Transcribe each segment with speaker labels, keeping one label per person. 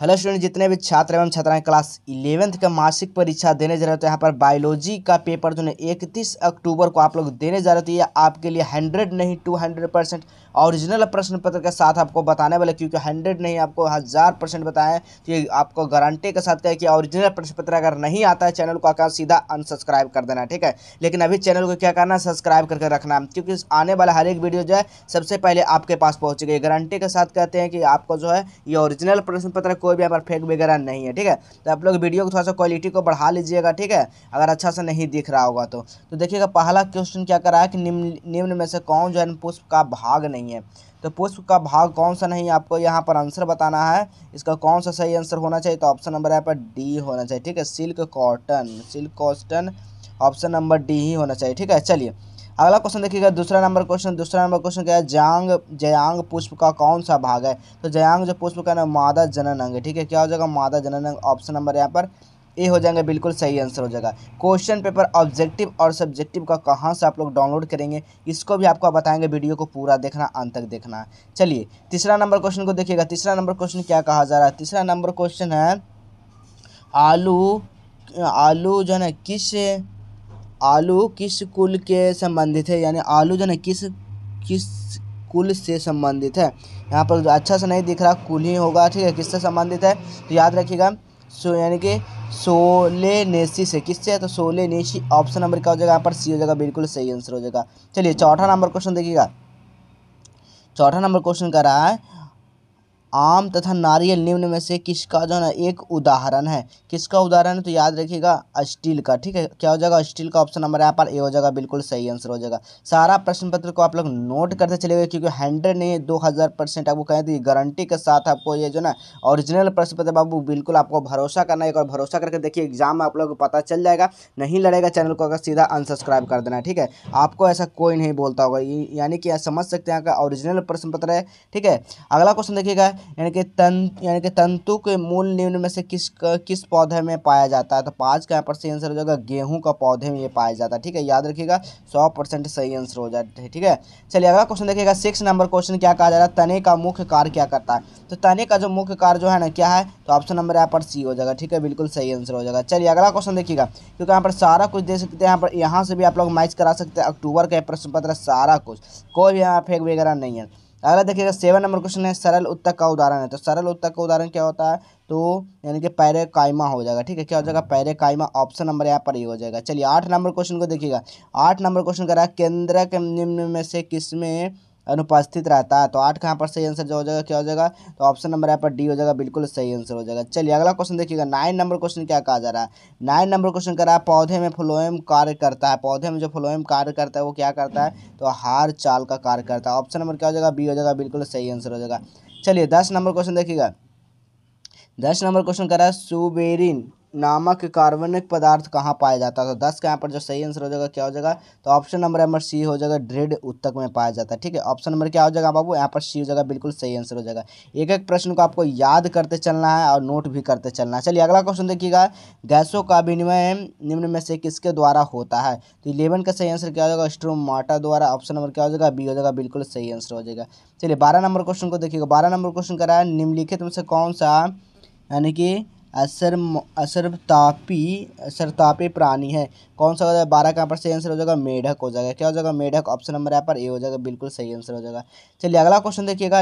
Speaker 1: hello student जितने भी छात्र एवं छात्राएं क्लास इलेवेंथ का मासिक परीक्षा देने जा रहे हो यहाँ पर बायोलॉजी का पेपर जो है इकतीस अक्टूबर को आप लोग देने जा रहे थे तो ये आपके लिए हंड्रेड नहीं टू हंड्रेड परसेंट ऑरिजिनल प्रश्न पत्र के साथ आपको बताने वाले क्योंकि हंड्रेड नहीं आपको हज़ार परसेंट बताएं तो ये आपको गारंटी के साथ कहें कि ऑरिजिनल प्रश्न पत्र अगर नहीं आता है चैनल को आकर सीधा अनसब्सक्राइब कर देना ठीक है लेकिन अभी चैनल को क्या करना है सब्सक्राइब करके रखना क्योंकि आने वाला हर एक वीडियो जो है सबसे पहले आपके पास पहुँचेगा गारंटी के साथ कहते हैं कि आपको जो है ये ऑरिजिनल प्रश्न पत्र कोई भी यहाँ पर फेक वगैरह नहीं है ठीक है तो आप लोग वीडियो को थोड़ा सा क्वालिटी को बढ़ा लीजिएगा ठीक है अगर अच्छा से नहीं दिख रहा होगा तो, तो देखिएगा पहला क्वेश्चन क्या करा है कि निम्न निम्न में से कौन जो है पुष्प का भाग नहीं है तो पुष्प का भाग कौन सा नहीं आपको यहाँ पर आंसर बताना है इसका कौन सा सही आंसर होना चाहिए तो ऑप्शन नंबर यहाँ पर डी होना चाहिए ठीक है silk cotton silk cotton option number D ही होना चाहिए ठीक है चलिए अगला क्वेश्चन देखिएगा दूसरा नंबर क्वेश्चन दूसरा नंबर क्वेश्चन क्या है जयांग जयांग पुष्प का कौन सा भाग है तो जयांग जो पुष्प का ना मादा जनन अंग है ठीक है क्या हो जाएगा मादा जनन अंग ऑप्शन नंबर यहाँ पर ए हो जाएंगे बिल्कुल सही आंसर हो जाएगा क्वेश्चन पेपर ऑब्जेक्टिव और सब्जेक्टिव का कहाँ से आप लोग डाउनलोड करेंगे इसको भी आपको बताएंगे वीडियो को पूरा देखना अंत तक देखना चलिए तीसरा नंबर क्वेश्चन को देखिएगा तीसरा नंबर क्वेश्चन क्या कहा जा रहा है तीसरा नंबर क्वेश्चन है आलू आलू जो है ना किस आलू किस कुल के संबंधित है यानी आलू जो है किस किस कुल से संबंधित है यहाँ पर अच्छा से नहीं दिख रहा कुल ही होगा ठीक है किससे संबंधित है तो याद रखिएगा सो यानी कि सोले नेसी से किससे है तो सोले नेसी ऑप्शन नंबर क्या हो जाएगा यहाँ पर सी हो जाएगा बिल्कुल सही आंसर हो जाएगा चलिए चौथा नंबर क्वेश्चन देखिएगा चौथा नंबर क्वेश्चन कह रहा है आम तथा नारियल निम्न में से किसका जो है ना एक उदाहरण है किसका उदाहरण है तो याद रखिएगा स्टील का ठीक है क्या हो जाएगा स्टील का ऑप्शन नंबर यहाँ पर ए हो जाएगा बिल्कुल सही आंसर हो जाएगा सारा प्रश्न पत्र को आप लोग नोट करते चले गए क्योंकि हंड्रेड नहीं दो हज़ार परसेंट आपको कहें तो ये गारंटी के साथ आपको ये जो ना ओरिजिनल प्रश्न पत्र बाबू बिल्कुल आपको भरोसा करना है और भरोसा करके देखिए एग्जाम में आप लोग को पता चल जाएगा नहीं लड़ेगा चैनल को अगर सीधा अनसब्सक्राइब कर देना ठीक है आपको ऐसा कोई नहीं बोलता होगा यानी कि समझ सकते हैं आपका ओरिजिनल प्रश्न पत्र है ठीक है अगला क्वेश्चन देखिएगा यानी कि तन यानी कि तंतु के मूल निम्न में से किस किस पौधे में पाया जाता है तो पाँच का यहाँ पर सही आंसर हो जाएगा गेहूं का पौधे में ये पाया जाता है ठीक है याद रखिएगा सौ परसेंट सही आंसर हो जाता है ठीक है चलिए अगला क्वेश्चन देखिएगा सिक्स नंबर क्वेश्चन क्या कहा जा रहा है तने का मुख्य कार्य क्या करता है तो तने का जो मुख्य कार्य जो है ना क्या है तो ऑप्शन नंबर यहाँ पर सी हो जाएगा ठीक है बिल्कुल सही आंसर हो जाएगा चलिए अगला क्वेश्चन देखिएगा क्योंकि यहाँ पर सारा कुछ दे सकते हैं यहाँ पर यहाँ से भी आप लोग मैच करा सकते हैं अक्टूबर का प्रश्न पत्र सारा कुछ कोई भी यहाँ फेंक वगैरह नहीं है अगला देखिएगा सेवन नंबर क्वेश्चन है सरल उत्तक का उदाहरण है तो सरल उत्तक का उदाहरण क्या होता है तो यानी कि पैरे कायमा हो जाएगा ठीक है क्या हो जाएगा पैरे कायमा ऑप्शन नंबर यहाँ पर ही हो जाएगा चलिए आठ नंबर क्वेश्चन को देखिएगा आठ नंबर क्वेश्चन कह रहा है निम्न में से किसमें अनुपस्थित रहता है तो आठ कहाँ पर सही आंसर जो हो जाएगा क्या हो जाएगा तो ऑप्शन नंबर यहाँ पर डी हो जाएगा बिल्कुल सही आंसर हो जाएगा चलिए अगला क्वेश्चन देखिएगा नाइन नंबर क्वेश्चन क्या कहा जा रहा है नाइन नंबर क्वेश्चन कह रहा है पौधे में फ्लोएम कार्य करता है पौधे में जो फ्लोएम कार्य करता है वो क्या करता है तो हार चाल का कार्य करता है ऑप्शन नंबर क्या हो जाएगा बी हो जाएगा बिल्कुल सही आंसर हो जाएगा चलिए दस नंबर क्वेश्चन देखिएगा दस नंबर क्वेश्चन कह रहा है सुबेरिन नामक कार्बनिक पदार्थ कहाँ पाया जाता है तो दस का यहाँ पर जो सही आंसर हो जाएगा क्या हो जाएगा तो ऑप्शन नंबर यहाँ सी हो जाएगा ड्रेड उत्तक में पाया जाता है ठीक है ऑप्शन नंबर क्या हो जाएगा बाबू यहाँ पर सी हो जाएगा बिल्कुल सही आंसर हो जाएगा एक एक प्रश्न को आपको याद करते चलना है और नोट भी करते चलना है चलिए अगला क्वेश्चन देखिएगा गैसों का विनिमय निम्न में से किसके द्वारा होता है तो इलेवन का सही आंसर क्या हो जाएगा स्ट्रोमाटा द्वारा ऑप्शन नंबर क्या हो जाएगा बी हो जाएगा बिल्कुल सही आंसर हो जाएगा चलिए बारह नंबर क्वेश्चन को देखिएगा बारह नंबर क्वेश्चन कराया है निम्नलिखित में से कौन सा यानी कि असर असरतापी असरतापी प्राणी है कौन सा हो जाएगा बारह का यहाँ पर सही आंसर हो जाएगा मेढक हो जाएगा क्या हो जाएगा मेढक ऑप्शन नंबर यहाँ पर ए हो जाएगा बिल्कुल सही आंसर हो जाएगा चलिए अगला क्वेश्चन देखिएगा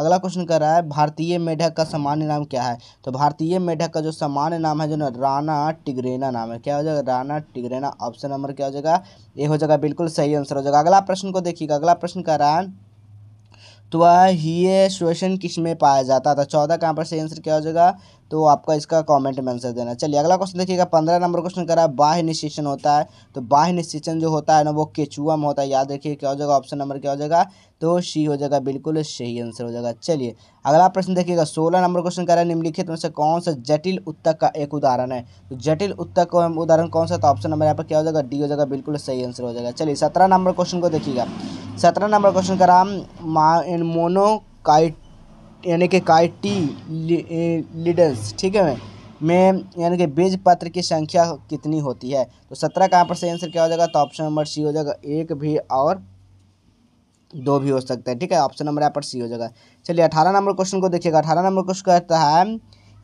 Speaker 1: अगला क्वेश्चन कर रहा है भारतीय मेढक का सामान्य नाम क्या है तो भारतीय मेढक का जो सामान्य नाम है जो ना राणा टिग्रेना नाम है क्या हो जाएगा राणा टिग्रेना ऑप्शन नंबर क्या हो जाएगा ये हो जाएगा बिल्कुल सही आंसर हो जाएगा अगला प्रश्न को देखिएगा अगला प्रश्न कर रहा है तो वह ही सुशन किस में पाया जाता था चौदह का यहाँ पर सही आंसर क्या हो जाएगा तो आपका इसका कमेंट में आंसर देना चलिए अगला क्वेश्चन देखिएगा पंद्रह नंबर क्वेश्चन करा बाह्य निषेचन होता है तो बाह्य निषेचन जो होता है ना वो केचुआ में होता है याद रखिए क्या हो जाएगा ऑप्शन नंबर क्या हो जाएगा तो सी हो जाएगा बिल्कुल सही आंसर हो जाएगा चलिए अगला प्रश्न देखिएगा सोलह नंबर क्वेश्चन करा निम्नलिखित में से कौन सा जटिल उत्तक का एक उदाहरण है तो जटिल उत्तक का उदाहरण कौन सा तो ऑप्शन नंबर यहाँ पर क्या हो जाएगा डी हो जाएगा बिल्कुल सही आंसर हो जाएगा चलिए सत्रह नंबर क्वेश्चन को देखिएगा सत्रह नंबर क्वेश्चन करा काइट यानी कि काइटी लिडल्स ठीक है में यानी कि बीज पत्र की संख्या कितनी होती है तो सत्रह का पर सही आंसर क्या हो जाएगा तो ऑप्शन नंबर सी हो जाएगा एक भी और दो भी हो सकता है ठीक है ऑप्शन नंबर यहाँ पर सी हो जाएगा चलिए अठारह नंबर क्वेश्चन को देखिएगा अठारह नंबर क्वेश्चन कहता है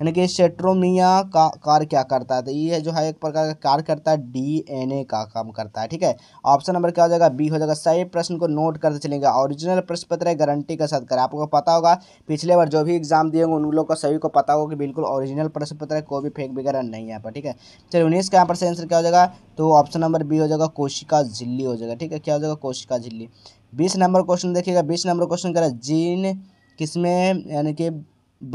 Speaker 1: यानी कि सेट्रोमिया का कार्य क्या करता है तो ये जो है एक प्रकार का कार्य करता है डीएनए का काम करता है ठीक है ऑप्शन नंबर क्या हो जाएगा बी हो जाएगा सही प्रश्न को नोट करते चलेंगे ओरिजिनल प्रश्न पत्र है गारंटी के साथ करें आपको पता होगा पिछले बार जो भी एग्जाम दिए होंगे उन लोगों को सभी को पता होगा कि बिल्कुल ओरिजिनल प्रश्न पत्र है कोई भी फेक वगैरह नहीं है पर ठीक है चलिए उन्नीस का यहाँ पर आंसर क्या हो जाएगा तो ऑप्शन नंबर बी हो जाएगा कोशिका झिल्ली हो जाएगा ठीक है क्या हो जाएगा कोशिका झिल्ली बीस नंबर क्वेश्चन देखिएगा बीस नंबर क्वेश्चन करें जीन किसमें यानी कि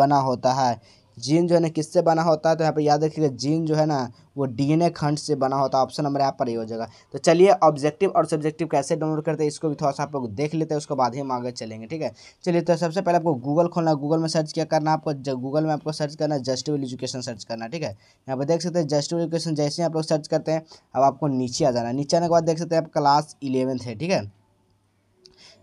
Speaker 1: बना होता है जीन जो है ना किससे बना होता है तो यहाँ पर याद रखिएगा जीन जो है ना वो डीएनए खंड से बना होता है ऑप्शन नंबर यहाँ पर ही हो जाएगा तो चलिए ऑब्जेक्टिव और सब्जेक्टिव कैसे डाउनलोड करते हैं इसको भी थोड़ा सा आप लोग देख लेते हैं उसके बाद ही हम आगे चलेंगे ठीक है चलिए तो सबसे पहले आपको गूगल खोलना गूगल में सर्च क्या करना आपको गूगल में आपको सर्च करना जस्ट एजुकेशन सर्च करना ठीक है यहाँ पर देख सकते हैं जस्ट एजुकेशन जैसे ही आप लोग सर्च करते हैं अब आपको नीचे आ जाना नीचे आने के बाद देख सकते हैं आप क्लास इलेवंथ है ठीक है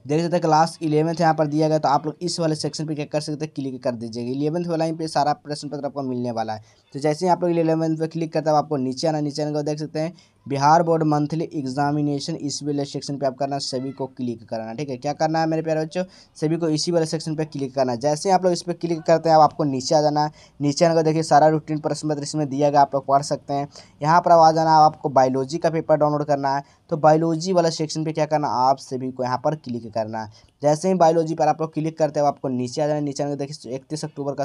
Speaker 1: देख सकते हैं क्लास इलेवंथ यहाँ पर दिया गया तो आप लोग इस वाले सेक्शन पे क्या कर सकते हैं क्लिक कर दीजिएगा इलेवंथ वाला यहाँ पे सारा प्रश्न पत्र आपको मिलने वाला है तो जैसे ही आप लोग इलेवंथ पे क्लिक करते हैं आपको नीचे आना नीचे आने को देख सकते हैं बिहार बोर्ड मंथली एग्जामिनेशन इसी वाले सेक्शन पे आप करना सभी को क्लिक करना ठीक है क्या करना है मेरे प्यारे बच्चों सभी को इसी वाले सेक्शन पे क्लिक करना है जैसे आप लोग इस पर क्लिक करते हैं आप आपको नीचे आ जाना है नीचे आने का देखिए सारा रूटीन प्रश्न पत्र इसमें दिया गया आप लोग पढ़ सकते हैं यहाँ पर आप आ जाना आपको बायोलॉजी का पेपर डाउनलोड करना है तो बायोलॉजी वाला सेक्शन पर क्या करना आप सभी को यहाँ पर क्लिक करना है जैसे ही बायोलॉजी पर आप लोग क्लिक करते हैं आपको नीचे आ जाना नीचे आने देखिए इकतीस अक्टूबर का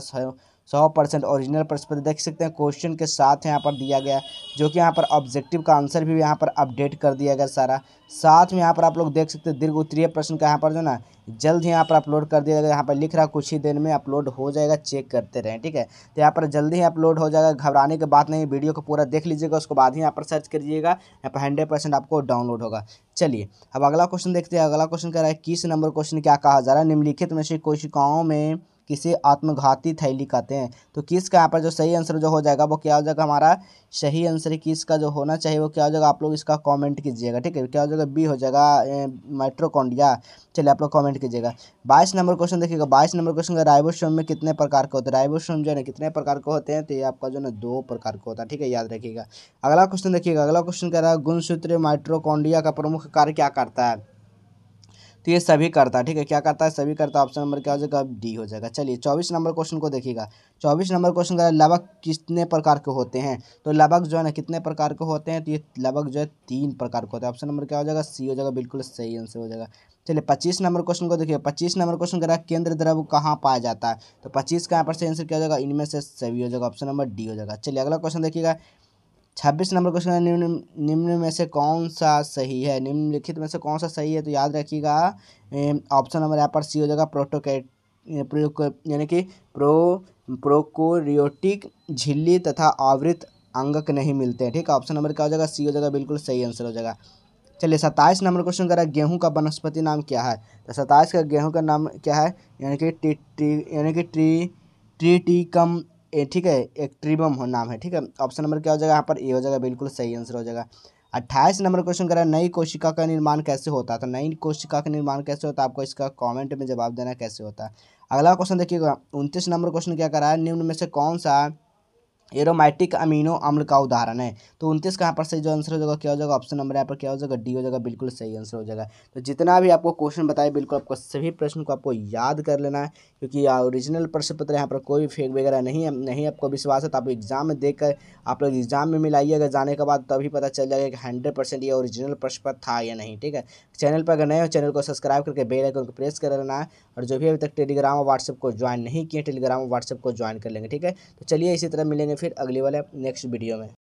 Speaker 1: सौ परसेंट ऑरिजिनल प्रश्न देख सकते हैं क्वेश्चन के साथ यहाँ पर दिया गया जो कि यहाँ पर ऑब्जेक्टिव का आंसर भी यहाँ पर अपडेट कर दिया गया सारा साथ में यहाँ पर आप लोग देख सकते हैं दीर्घ उत्तरीय प्रश्न का यहाँ पर जो ना जल्द ही यहाँ पर अपलोड कर दिया जाएगा यहाँ पर लिख रहा कुछ ही दिन में अपलोड हो जाएगा चेक करते रहें ठीक है तो यहाँ पर जल्दी ही अपलोड हो जाएगा घबराने की बात नहीं वीडियो को पूरा देख लीजिएगा उसके बाद ही यहाँ पर सर्च करिएगा यहाँ पर हंड्रेड परसेंट आपको डाउनलोड होगा चलिए अब अगला क्वेश्चन देखते हैं अगला क्वेश्चन कह रहा है किस नंबर को क्वेश्चन क्या कहा जा रहा है निम्नलिखित में से कोशिकाओं में किसे आत्मघाती थैली कहते हैं तो किसका यहाँ पर जो सही आंसर जो हो जाएगा वो क्या हो जाएगा हमारा सही आंसर किसका जो होना चाहिए वो क्या हो जाएगा आप लोग इसका कमेंट कीजिएगा ठीक है क्या हो जाएगा बी हो जाएगा माइट्रोकॉन्डिया चलिए आप लोग कमेंट कीजिएगा बाईस नंबर क्वेश्चन देखिएगा बाईस नंबर क्वेश्चन का राइबोसोम में कितने प्रकार के होते हैं राइबोसोम जो है ना कितने प्रकार के होते हैं तो ये आपका जो है ना दो प्रकार का होता है ठीक है याद रखिएगा अगला क्वेश्चन देखिएगा अगला क्वेश्चन कह रहा है गुणसूत्र माइट्रोकॉन्डिया का प्रमुख कार्य क्या करता है तो ये सभी करता है ठीक है क्या करता है सभी करता ऑप्शन नंबर क्या हो जाएगा डी हो जाएगा चलिए चौबीस नंबर क्वेश्चन को देखिएगा चौबीस नंबर क्वेश्चन का लवक कितने प्रकार के होते हैं तो लवक जो है ना कितने प्रकार के होते हैं तो ये लवक जो है तीन प्रकार के होते हैं ऑप्शन नंबर क्या हो जाएगा सी हो जाएगा बिल्कुल सही आंसर हो जाएगा चलिए पच्चीस नंबर क्वेश्चन को देखिए पच्चीस नंबर क्वेश्चन कह रहा है केंद्र द्रव कहाँ पाया जाता है तो पच्चीस का यहाँ पर सही आंसर क्या हो जाएगा इनमें से सभी हो जाएगा ऑप्शन नंबर डी हो जाएगा चलिए अगला क्वेश्चन देखिएगा छब्बीस नंबर क्वेश्चन निम्न निम्न में से कौन सा सही है निम्नलिखित में से कौन सा सही है तो याद रखिएगा ऑप्शन नंबर यहाँ पर सी हो जाएगा प्रोटोकेट यानी कि प्रो प्रोकोरियोटिक झिल्ली तथा आवृत अंगक नहीं मिलते हैं ठीक है ऑप्शन नंबर क्या हो जाएगा सी हो जाएगा बिल्कुल सही आंसर हो जाएगा चलिए सत्ताईस नंबर क्वेश्चन करा गेहूं का वनस्पति नाम क्या है तो सत्ताईस का गेहूं का नाम क्या है यानी कि टी टी यानी कि ट्री ट्रीटिकम ए ठीक है एक्ट्रीबम हो नाम है ठीक है ऑप्शन नंबर क्या हो जाएगा यहाँ पर ए हो जाएगा बिल्कुल सही आंसर हो जाएगा अट्ठाईस नंबर क्वेश्चन करा नई कोशिका का निर्माण कैसे होता है तो नई कोशिका का निर्माण कैसे होता है आपको इसका कॉमेंट में जवाब देना कैसे होता है अगला क्वेश्चन देखिएगा उनतीस नंबर क्वेश्चन क्या करा है निम्न में से कौन सा एरोमेटिक अमीनो अम्ल का उदाहरण है तो उनतीस का यहाँ पर सही जो आंसर हो जाएगा क्या हो जाएगा ऑप्शन नंबर यहाँ पर क्या हो जाएगा डी हो जाएगा बिल्कुल सही आंसर हो जाएगा तो जितना भी आपको क्वेश्चन बताए बिल्कुल आपको सभी प्रश्न को आपको याद कर लेना है क्योंकि ओरिजिनल प्रश्न पत्र यहाँ पर कोई भी फेक वगैरह नहीं नहीं आपको विश्वास है तो आप एग्जाम में देख आप लोग एग्जाम में मिलाइए अगर जाने के बाद तभी पता चल जाएगा कि हंड्रेड परसेंट ये ओरिजिनल प्रश्न पत्र था या नहीं ठीक है चैनल पर अगर नए हो चैनल को सब्सक्राइब करके बेल आइकन को प्रेस कर लेना है और जो भी अभी तक टेलीग्राम और व्हाट्सएप को ज्वाइन नहीं किए टेलीग्राम और व्हाट्सएप को ज्वाइन कर लेंगे ठीक है तो चलिए इसी तरह मिलेंगे फिर फिर अगले वाले नेक्स्ट वीडियो में